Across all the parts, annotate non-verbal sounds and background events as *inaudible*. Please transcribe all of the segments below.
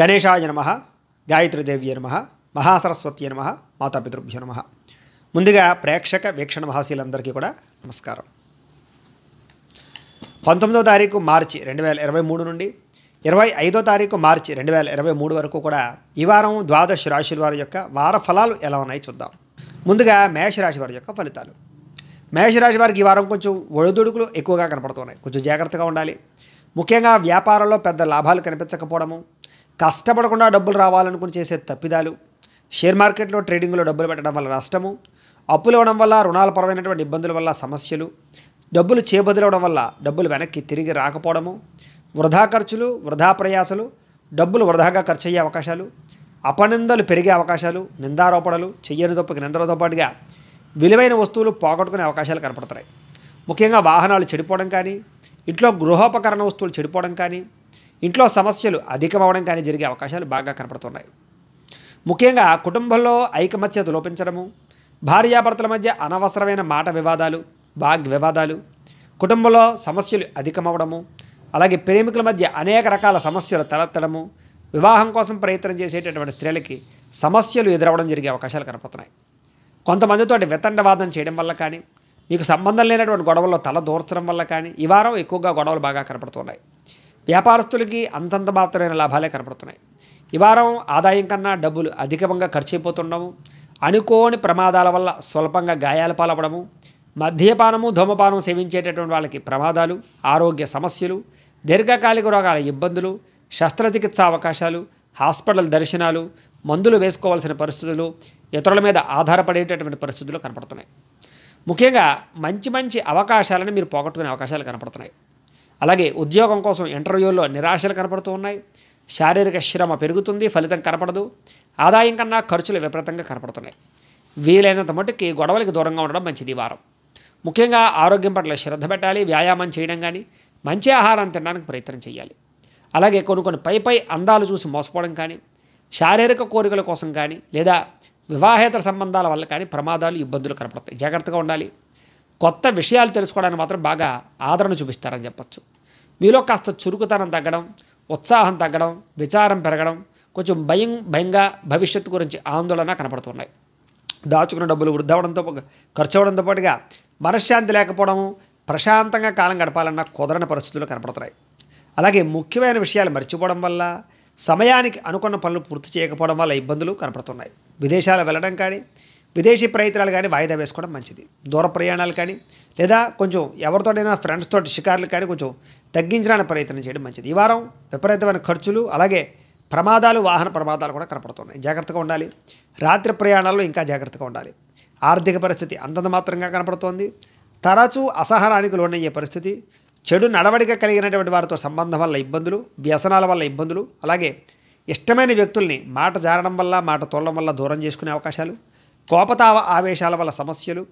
గణేశాయ నమ గాయత్రీదేవ్య నమ మహాసరస్వతి నమ మాతాపితృభ్య నమ ముందుగా ప్రేక్షక వీక్షణ మహాశీలందరికీ కూడా నమస్కారం పంతొమ్మిదో తారీఖు మార్చి రెండు వేల ఇరవై మూడు నుండి ఇరవై ఐదో తారీఖు మార్చి రెండు వేల ఇరవై మూడు వరకు కూడా ఈ వారం ద్వాదశ రాశుల వారి యొక్క వార ఫలాలు ఎలా ఉన్నాయి చూద్దాం ముందుగా మేషరాశి వారి యొక్క ఫలితాలు మేషరాశి వారికి ఈ వారం కొంచెం ఒడిదుడుకులు ఎక్కువగా కనపడుతున్నాయి కొంచెం జాగ్రత్తగా ఉండాలి ముఖ్యంగా వ్యాపారంలో పెద్ద లాభాలు కనిపించకపోవడము కష్టపడకుండా డబ్బులు రావాలనుకుని చేసే తప్పిదాలు షేర్ మార్కెట్లో ట్రేడింగ్లో డబ్బులు పెట్టడం వల్ల నష్టము అప్పులు ఇవ్వడం వల్ల రుణాల పరమైనటువంటి ఇబ్బందుల వల్ల సమస్యలు డబ్బులు చేబదులవడం వల్ల డబ్బులు వెనక్కి తిరిగి రాకపోవడము వృధా ఖర్చులు వృధా ప్రయాసలు డబ్బులు వృధాగా ఖర్చు అయ్యే అవకాశాలు అపనిందలు పెరిగే అవకాశాలు నిందారోపణలు చెయ్యని తప్పకి నిందలతో పాటుగా విలువైన వస్తువులు పోగొట్టుకునే అవకాశాలు కనపడతాయి ముఖ్యంగా వాహనాలు చెడిపోవడం కానీ ఇంట్లో గృహోపకరణ వస్తువులు చెడిపోవడం కానీ ఇంట్లో సమస్యలు అధికమవడం కానీ జరిగే అవకాశాలు బాగా కనపడుతున్నాయి ముఖ్యంగా కుటుంబంలో ఐకమత్యత లోపించడము భార్యాభర్తల మధ్య అనవసరమైన మాట వివాదాలు వాగ్ వివాదాలు కుటుంబంలో సమస్యలు అధికమవడము అలాగే ప్రేమికుల మధ్య అనేక రకాల సమస్యలు తలెత్తడము వివాహం కోసం ప్రయత్నం చేసేటటువంటి స్త్రీలకి సమస్యలు ఎదురవడం జరిగే అవకాశాలు కనపడుతున్నాయి కొంతమందితో వితండవాదం చేయడం వల్ల కానీ మీకు సంబంధం లేనటువంటి గొడవల్లో తల దూర్చడం వల్ల కానీ ఈ వారం ఎక్కువగా గొడవలు బాగా కనపడుతున్నాయి వ్యాపారస్తులకి అంతంత మాత్రమైన లాభాలే కనపడుతున్నాయి ఈ వారం ఆదాయం కన్నా డబ్బులు అధికంగా ఖర్చు అయిపోతుండము అనుకోని ప్రమాదాల వల్ల స్వల్పంగా గాయాలు పాలవడము మద్యపానము ధూమపానం సేవించేటటువంటి వాళ్ళకి ప్రమాదాలు ఆరోగ్య సమస్యలు దీర్ఘకాలిక రోగాల ఇబ్బందులు శస్త్రచికిత్స అవకాశాలు హాస్పిటల్ దర్శనాలు మందులు వేసుకోవాల్సిన పరిస్థితులు ఇతరుల మీద ఆధారపడేటటువంటి పరిస్థితులు కనపడుతున్నాయి ముఖ్యంగా మంచి మంచి అవకాశాలను మీరు పోగొట్టుకునే అవకాశాలు కనపడుతున్నాయి అలాగే ఉద్యోగం కోసం ఇంటర్వ్యూల్లో నిరాశలు కనపడుతూ ఉన్నాయి శారీరక శ్రమ పెరుగుతుంది ఫలితం కనపడదు ఆదాయం కన్నా ఖర్చులు విపరీతంగా కనపడుతున్నాయి వీలైనంత మటుకి గొడవలకి దూరంగా ఉండడం మంచిది వారం ముఖ్యంగా ఆరోగ్యం పట్ల శ్రద్ధ పెట్టాలి వ్యాయామం చేయడం కానీ మంచి ఆహారం తినడానికి ప్రయత్నం చేయాలి అలాగే కొన్ని కొన్ని పై పై అందాలు చూసి మోసపోవడం కానీ శారీరక కోరికల కోసం కానీ లేదా వివాహేతర సంబంధాల వల్ల కానీ ప్రమాదాలు ఇబ్బందులు కనపడతాయి జాగ్రత్తగా ఉండాలి కొత్త విషయాలు తెలుసుకోవడానికి మాత్రం బాగా ఆదరణ చూపిస్తారని చెప్పచ్చు మీలో కాస్త చురుకుతనం తగ్గడం ఉత్సాహం తగ్గడం విచారం పెరగడం కొంచెం భయం భయంగా భవిష్యత్తు గురించి ఆందోళన కనపడుతున్నాయి దాచుకున్న డబ్బులు వృద్ధవడంతో ఖర్చు అవడంతో పాటుగా మనశ్శాంతి లేకపోవడం ప్రశాంతంగా కాలం గడపాలన్న కుదరని పరిస్థితులు కనపడుతున్నాయి అలాగే ముఖ్యమైన విషయాలు మర్చిపోవడం వల్ల సమయానికి అనుకున్న పనులు పూర్తి చేయకపోవడం వల్ల ఇబ్బందులు కనపడుతున్నాయి విదేశాలు వెళ్ళడం కానీ విదేశీ ప్రయత్నాలు కానీ వాయిదా వేసుకోవడం మంచిది దూర ప్రయాణాలు కానీ లేదా కొంచెం ఎవరితోటైనా ఫ్రెండ్స్తో షికార్లు కానీ కొంచెం తగ్గించడానికి ప్రయత్నం చేయడం మంచిది ఈ వారం విపరీతమైన ఖర్చులు అలాగే ప్రమాదాలు వాహన ప్రమాదాలు కూడా కనపడుతున్నాయి జాగ్రత్తగా ఉండాలి రాత్రి ప్రయాణాల్లో ఇంకా జాగ్రత్తగా ఉండాలి ఆర్థిక పరిస్థితి అంతంత మాత్రంగా కనపడుతోంది తరచూ అసహనానికి లోనయ్యే పరిస్థితి చెడు నడవడిక కలిగినటువంటి వారితో సంబంధం వల్ల ఇబ్బందులు వ్యసనాల వల్ల ఇబ్బందులు అలాగే ఇష్టమైన వ్యక్తుల్ని మాట జారడం వల్ల మాట తోలడం వల్ల దూరం చేసుకునే అవకాశాలు కోపతావ ఆవేశాల వల్ల సమస్యలు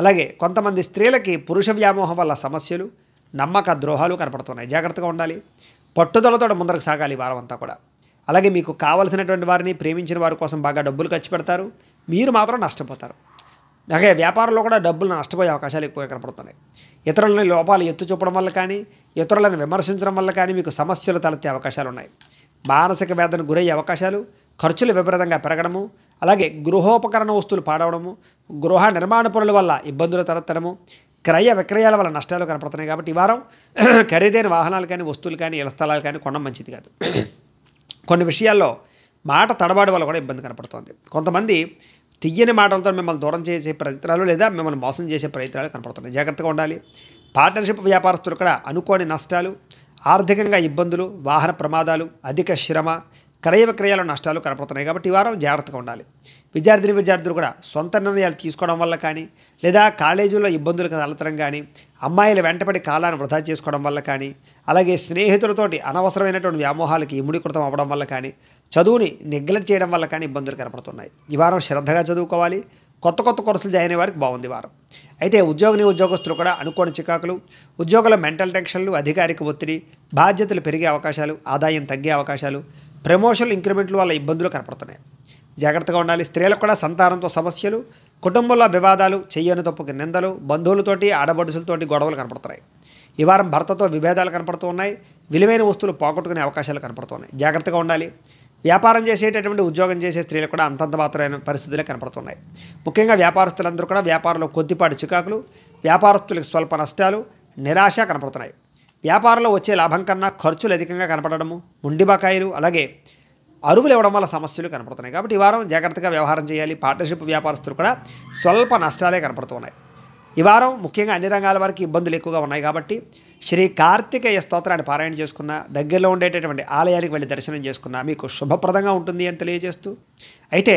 అలాగే కొంతమంది స్త్రీలకి పురుష వ్యామోహం వల్ల సమస్యలు నమ్మక ద్రోహాలు కనపడుతున్నాయి జాగ్రత్తగా ఉండాలి పట్టుదలతో ముందరకు సాగాలి వారం అంతా కూడా అలాగే మీకు కావలసినటువంటి వారిని ప్రేమించిన వారి కోసం బాగా డబ్బులు ఖర్చు పెడతారు మీరు మాత్రం నష్టపోతారు అలాగే వ్యాపారంలో కూడా డబ్బులు నష్టపోయే అవకాశాలు ఎక్కువగా కనపడుతున్నాయి ఇతరులని లోపాలు ఎత్తు చూపడం వల్ల కానీ ఇతరులను విమర్శించడం వల్ల కానీ మీకు సమస్యలు తలెత్తే అవకాశాలు ఉన్నాయి మానసిక వేదన గురయ్యే అవకాశాలు ఖర్చులు విపరీతంగా పెరగడము అలాగే గృహోపకరణ వస్తువులు పాడవడము గృహ నిర్మాణ పనుల వల్ల ఇబ్బందులు తలెత్తడము క్రయ విక్రయాల వల్ల నష్టాలు కనపడుతున్నాయి కాబట్టి ఈ వారం *clears throat* ఖరీదైన వాహనాలు కానీ వస్తువులు కానీ ఇళ్ల స్థలాలు కానీ కొనడం మంచిది కాదు *clears throat* కొన్ని విషయాల్లో మాట తడబాటు వల్ల కూడా ఇబ్బంది కనపడుతోంది కొంతమంది తియ్యని మాటలతో మిమ్మల్ని దూరం చేసే ప్రయత్నాలు లేదా మిమ్మల్ని మోసం చేసే ప్రయత్నాలు కనపడుతున్నాయి జాగ్రత్తగా ఉండాలి పార్ట్నర్షిప్ వ్యాపారస్తులు కూడా అనుకోని నష్టాలు ఆర్థికంగా ఇబ్బందులు వాహన ప్రమాదాలు అధిక శ్రమ క్రయ విక్రయాల నష్టాలు కనపడుతున్నాయి కాబట్టి ఈ వారం జాగ్రత్తగా ఉండాలి విద్యార్థిని విద్యార్థులు కూడా సొంత నిర్ణయాలు తీసుకోవడం వల్ల కానీ లేదా కాలేజీలో ఇబ్బందులకు తలతరం కానీ అమ్మాయిలు వెంటపడి కాలాన్ని వృధా చేసుకోవడం వల్ల కానీ అలాగే స్నేహితులతోటి అనవసరమైనటువంటి వ్యామోహాలకి ఇముడికృతం అవ్వడం వల్ల కానీ చదువుని నెగ్లెక్ట్ చేయడం వల్ల కానీ ఇబ్బందులు కనపడుతున్నాయి ఈ వారం శ్రద్ధగా చదువుకోవాలి కొత్త కొత్త కోర్సులు జాయిన్ అయ్యే వారికి బాగుంది వారం అయితే ఉద్యోగిని ఉద్యోగస్తులు కూడా అనుకోని చికాకులు ఉద్యోగుల మెంటల్ టెన్షన్లు అధికారిక ఒత్తిడి బాధ్యతలు పెరిగే అవకాశాలు ఆదాయం తగ్గే అవకాశాలు ప్రమోషన్లు ఇంక్రిమెంట్లు వల్ల ఇబ్బందులు కనపడుతున్నాయి జాగ్రత్తగా ఉండాలి స్త్రీలకు కూడా సంతానంతో సమస్యలు కుటుంబంలో వివాదాలు చెయ్యని తప్పుకి నిందలు బంధువులతోటి ఆడబడుసులతోటి గొడవలు కనపడుతున్నాయి ఈ వారం భర్తతో విభేదాలు కనపడుతూ ఉన్నాయి విలువైన వస్తువులు పోగొట్టుకునే అవకాశాలు కనపడుతున్నాయి జాగ్రత్తగా ఉండాలి వ్యాపారం చేసేటటువంటి ఉద్యోగం చేసే స్త్రీలు కూడా అంతంత మాత్రమైన పరిస్థితులే కనపడుతున్నాయి ముఖ్యంగా వ్యాపారస్తులందరూ కూడా వ్యాపారంలో కొద్దిపాటి చికాకులు వ్యాపారస్తులకు స్వల్ప నష్టాలు నిరాశ కనపడుతున్నాయి వ్యాపారంలో వచ్చే లాభం కన్నా ఖర్చులు అధికంగా కనపడము ముండి బకాయిలు అలాగే అరువులు ఇవ్వడం వల్ల సమస్యలు కనపడుతున్నాయి కాబట్టి ఈ వారం జాగ్రత్తగా వ్యవహారం చేయాలి పార్ట్నర్షిప్ వ్యాపారస్తులు కూడా స్వల్ప నష్టాలే కనపడుతున్నాయి ఈ వారం ముఖ్యంగా అన్ని రంగాల వారికి ఇబ్బందులు ఎక్కువగా ఉన్నాయి కాబట్టి శ్రీ కార్తికేయ స్తోత్రాన్ని పారాయణ చేసుకున్న దగ్గరలో ఉండేటటువంటి ఆలయానికి వెళ్ళి దర్శనం చేసుకున్న మీకు శుభప్రదంగా ఉంటుంది అని తెలియజేస్తూ అయితే